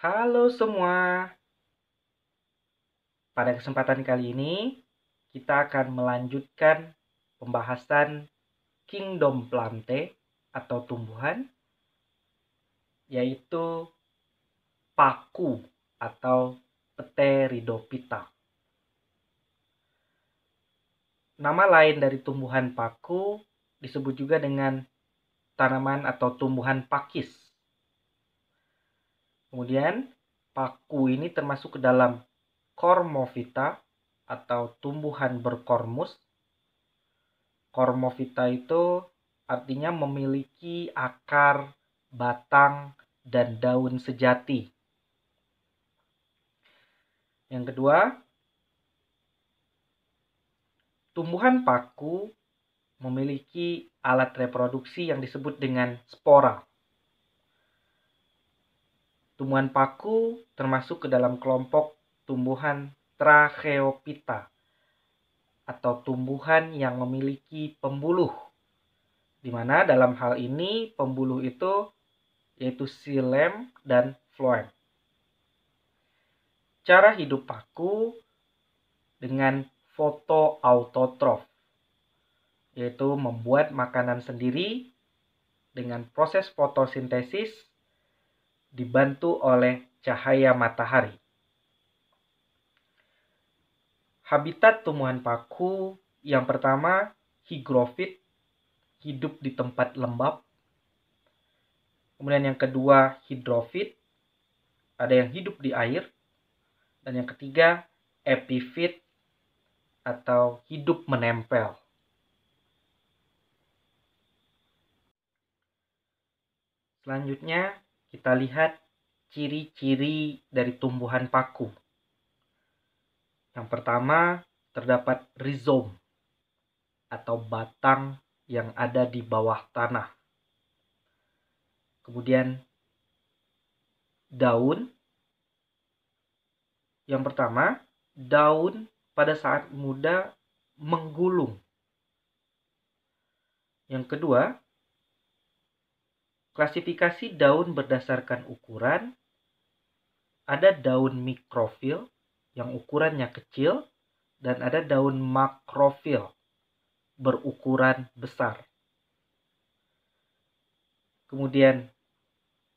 Halo semua. Pada kesempatan kali ini, kita akan melanjutkan pembahasan kingdom plante atau tumbuhan yaitu paku atau pteridophyta. Nama lain dari tumbuhan paku disebut juga dengan tanaman atau tumbuhan pakis Kemudian paku ini termasuk ke dalam kormovita atau tumbuhan berkormus. Kormovita itu artinya memiliki akar, batang, dan daun sejati. Yang kedua, tumbuhan paku memiliki alat reproduksi yang disebut dengan spora. Tumbuhan paku termasuk ke dalam kelompok tumbuhan tracheopita atau tumbuhan yang memiliki pembuluh. Di mana dalam hal ini pembuluh itu yaitu silem dan floem. Cara hidup paku dengan fotoautotrof yaitu membuat makanan sendiri dengan proses fotosintesis dibantu oleh cahaya matahari. Habitat tumbuhan paku yang pertama, higrofit, hidup di tempat lembab. Kemudian yang kedua, hidrofit, ada yang hidup di air. Dan yang ketiga, epifit atau hidup menempel. Selanjutnya, kita lihat ciri-ciri dari tumbuhan paku. Yang pertama, terdapat rizom atau batang yang ada di bawah tanah. Kemudian daun. Yang pertama, daun pada saat muda menggulung. Yang kedua, Klasifikasi daun berdasarkan ukuran. Ada daun mikrofil yang ukurannya kecil dan ada daun makrofil berukuran besar. Kemudian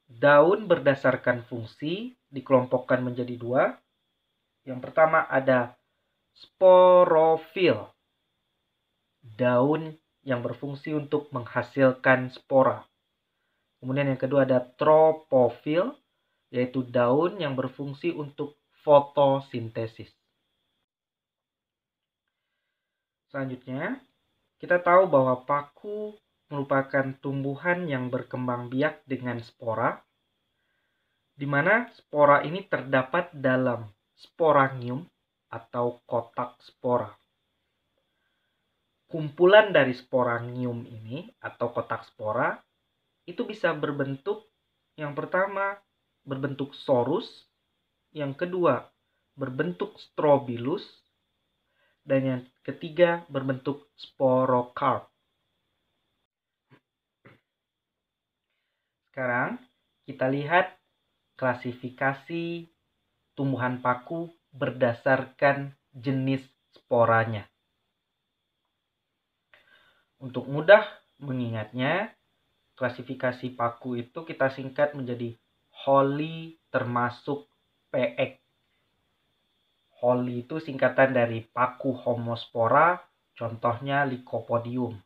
daun berdasarkan fungsi dikelompokkan menjadi dua. Yang pertama ada sporofil, daun yang berfungsi untuk menghasilkan spora. Kemudian yang kedua ada tropofil, yaitu daun yang berfungsi untuk fotosintesis. Selanjutnya, kita tahu bahwa paku merupakan tumbuhan yang berkembang biak dengan spora, di mana spora ini terdapat dalam sporangium atau kotak spora kumpulan dari sporangium ini atau kotak spora itu bisa berbentuk yang pertama berbentuk sorus, yang kedua berbentuk strobilus, dan yang ketiga berbentuk sporokarp. Sekarang kita lihat klasifikasi tumbuhan paku berdasarkan jenis sporanya. Untuk mudah mengingatnya, klasifikasi paku itu kita singkat menjadi holy termasuk PX. Holy itu singkatan dari paku homospora, contohnya Lycopodium.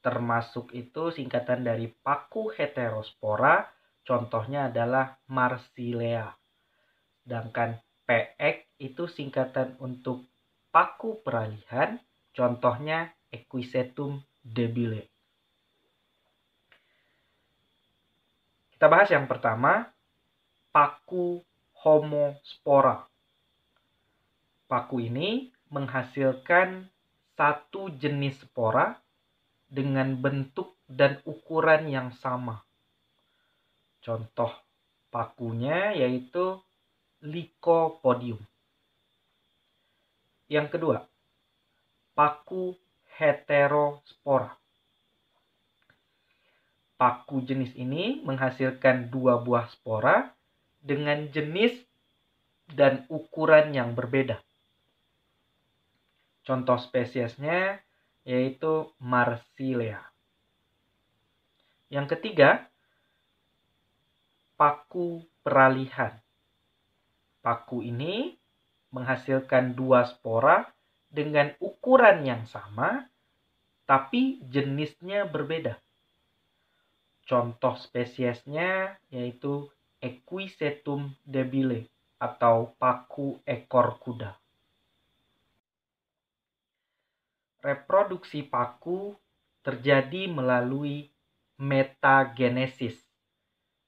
Termasuk itu singkatan dari paku heterospora, contohnya adalah Marsilea. Sedangkan PX itu singkatan untuk paku peralihan, contohnya Equisetum debile. Kita bahas yang pertama, paku homospora. Paku ini menghasilkan satu jenis spora dengan bentuk dan ukuran yang sama. Contoh pakunya yaitu Lycopodium. Yang kedua, paku heterospora. Paku jenis ini menghasilkan dua buah spora dengan jenis dan ukuran yang berbeda. Contoh spesiesnya yaitu Marsilea. Yang ketiga, paku peralihan. Paku ini menghasilkan dua spora dengan ukuran yang sama, tapi jenisnya berbeda. Contoh spesiesnya yaitu Equisetum debile atau paku ekor kuda. Reproduksi paku terjadi melalui metagenesis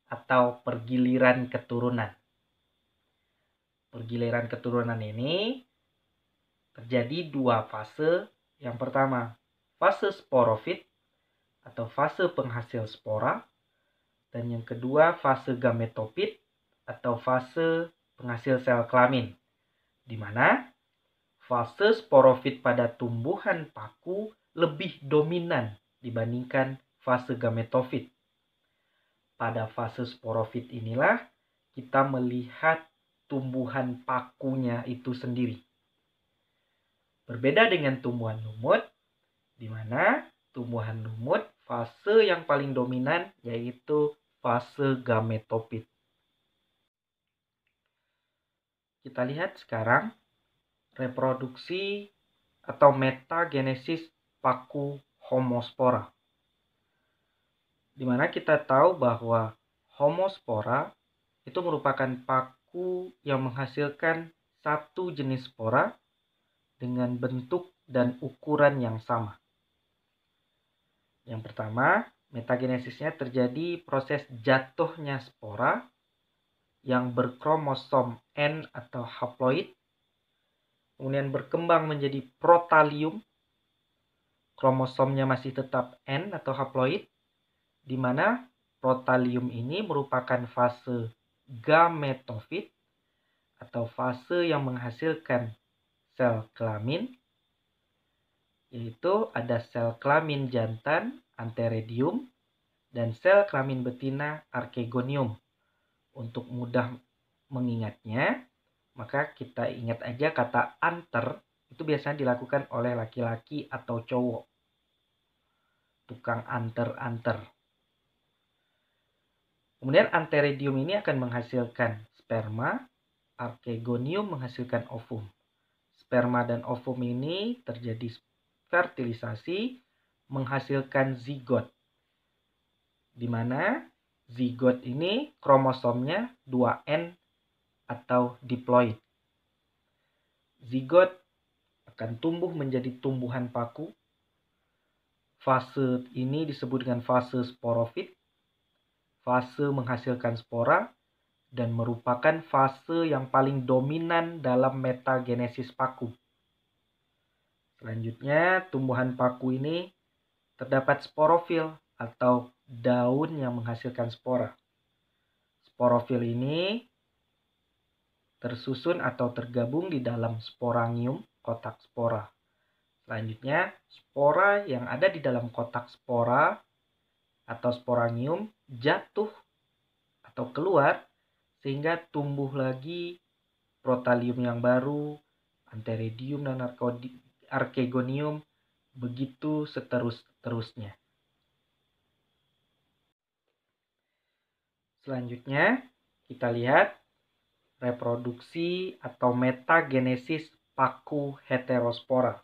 atau pergiliran keturunan. Pergiliran keturunan ini terjadi dua fase. Yang pertama, fase sporofit atau fase penghasil spora, dan yang kedua fase gametopit atau fase penghasil sel kelamin, di mana fase sporofit pada tumbuhan paku lebih dominan dibandingkan fase gametofit. Pada fase sporofit inilah kita melihat tumbuhan pakunya itu sendiri. Berbeda dengan tumbuhan lumut, di mana tumbuhan lumut fase yang paling dominan yaitu fase gametopit. Kita lihat sekarang reproduksi atau metagenesis paku homospora. Dimana kita tahu bahwa homospora itu merupakan paku yang menghasilkan satu jenis spora dengan bentuk dan ukuran yang sama. Yang pertama, metagenesisnya terjadi proses jatuhnya spora yang berkromosom N atau haploid, kemudian berkembang menjadi protalium, kromosomnya masih tetap N atau haploid, di mana protalium ini merupakan fase gametofit atau fase yang menghasilkan sel kelamin yaitu ada sel kelamin jantan anteridium dan sel kelamin betina archegonium. Untuk mudah mengingatnya, maka kita ingat aja kata anter itu biasanya dilakukan oleh laki-laki atau cowok. Tukang anter-anter. Kemudian anteridium ini akan menghasilkan sperma, archegonium menghasilkan ovum. Sperma dan ovum ini terjadi fertilisasi menghasilkan zigot. Di mana zigot ini kromosomnya 2N atau diploid. Zigot akan tumbuh menjadi tumbuhan paku. Fase ini disebut dengan fase sporofit. Fase menghasilkan spora dan merupakan fase yang paling dominan dalam metagenesis paku. Selanjutnya, tumbuhan paku ini terdapat sporofil atau daun yang menghasilkan spora. Sporofil ini tersusun atau tergabung di dalam sporangium kotak spora. Selanjutnya, spora yang ada di dalam kotak spora atau sporangium jatuh atau keluar sehingga tumbuh lagi protalium yang baru, anteridium dan Archegonium, begitu seterus-terusnya. Selanjutnya, kita lihat reproduksi atau metagenesis paku heterospora.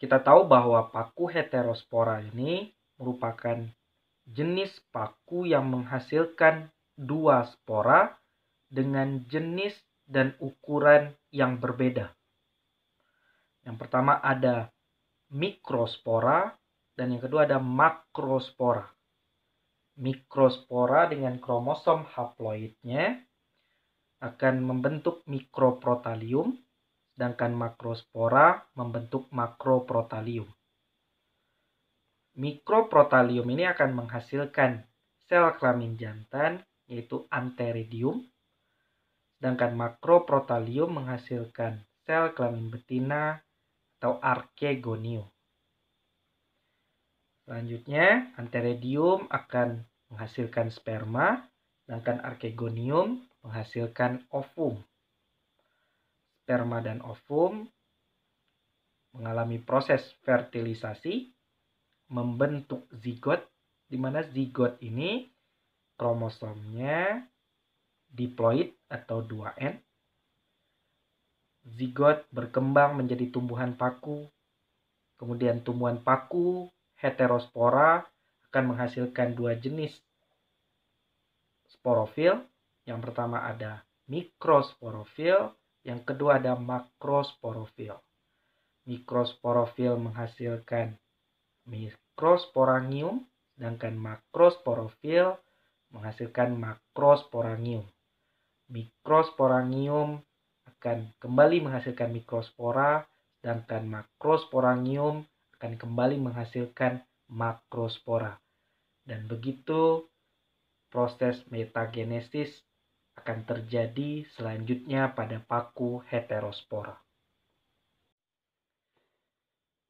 Kita tahu bahwa paku heterospora ini merupakan jenis paku yang menghasilkan dua spora dengan jenis dan ukuran yang berbeda. Yang pertama ada mikrospora dan yang kedua ada makrospora. Mikrospora dengan kromosom haploidnya akan membentuk mikroprotalium, sedangkan makrospora membentuk makroprotalium. Mikroprotalium ini akan menghasilkan sel kelamin jantan yaitu anteridium, sedangkan makroprotalium menghasilkan sel kelamin betina atau arkegonium. Selanjutnya, anteridium akan menghasilkan sperma, sedangkan arkegonium menghasilkan ovum. Sperma dan ovum mengalami proses fertilisasi, membentuk zigot, di mana zigot ini kromosomnya diploid atau 2N zigot berkembang menjadi tumbuhan paku. Kemudian tumbuhan paku heterospora akan menghasilkan dua jenis sporofil. Yang pertama ada mikrosporofil, yang kedua ada makrosporofil. Mikrosporofil menghasilkan mikrosporangium, sedangkan makrosporofil menghasilkan makrosporangium. Mikrosporangium akan kembali menghasilkan mikrospora, sedangkan makrosporangium akan kembali menghasilkan makrospora. Dan begitu proses metagenesis akan terjadi selanjutnya pada paku heterospora.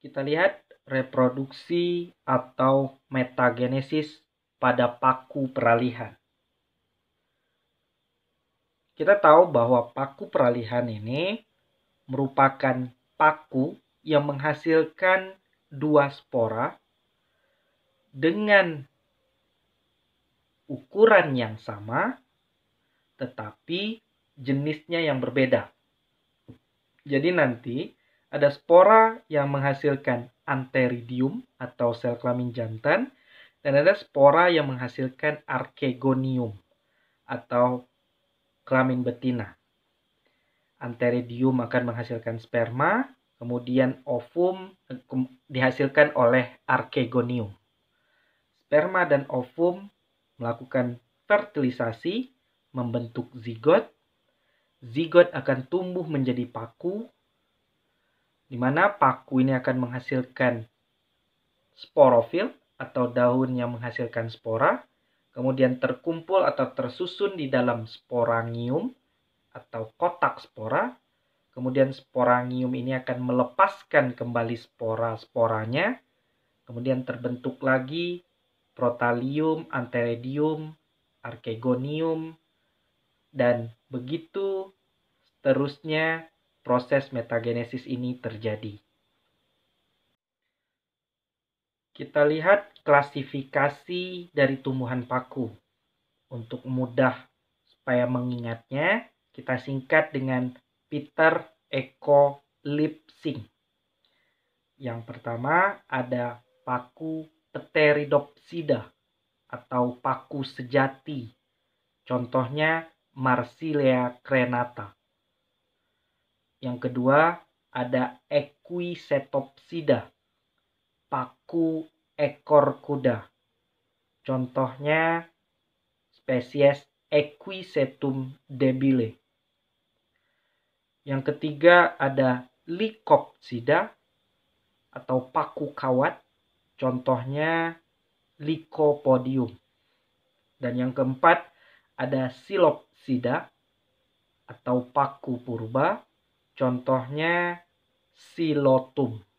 Kita lihat reproduksi atau metagenesis pada paku peralihan. Kita tahu bahwa paku peralihan ini merupakan paku yang menghasilkan dua spora dengan ukuran yang sama tetapi jenisnya yang berbeda. Jadi nanti ada spora yang menghasilkan anteridium atau sel kelamin jantan dan ada spora yang menghasilkan arkegonium atau kelamin betina. Anteridium akan menghasilkan sperma, kemudian ovum eh, dihasilkan oleh arkegonium. Sperma dan ovum melakukan fertilisasi, membentuk zigot. Zigot akan tumbuh menjadi paku, di mana paku ini akan menghasilkan sporofil atau daun yang menghasilkan spora kemudian terkumpul atau tersusun di dalam sporangium atau kotak spora. Kemudian sporangium ini akan melepaskan kembali spora-sporanya. Kemudian terbentuk lagi protalium, anteridium, arkegonium, dan begitu seterusnya proses metagenesis ini terjadi. Kita lihat klasifikasi dari tumbuhan paku. Untuk mudah supaya mengingatnya, kita singkat dengan Peter Eko Lipsing. Yang pertama ada paku Pteridopsida atau paku sejati. Contohnya Marsilea crenata. Yang kedua ada Equisetopsida, paku ekor kuda. Contohnya spesies Equisetum debile. Yang ketiga ada Lycopsida atau paku kawat. Contohnya Lycopodium. Dan yang keempat ada Silopsida atau paku purba. Contohnya Silotum.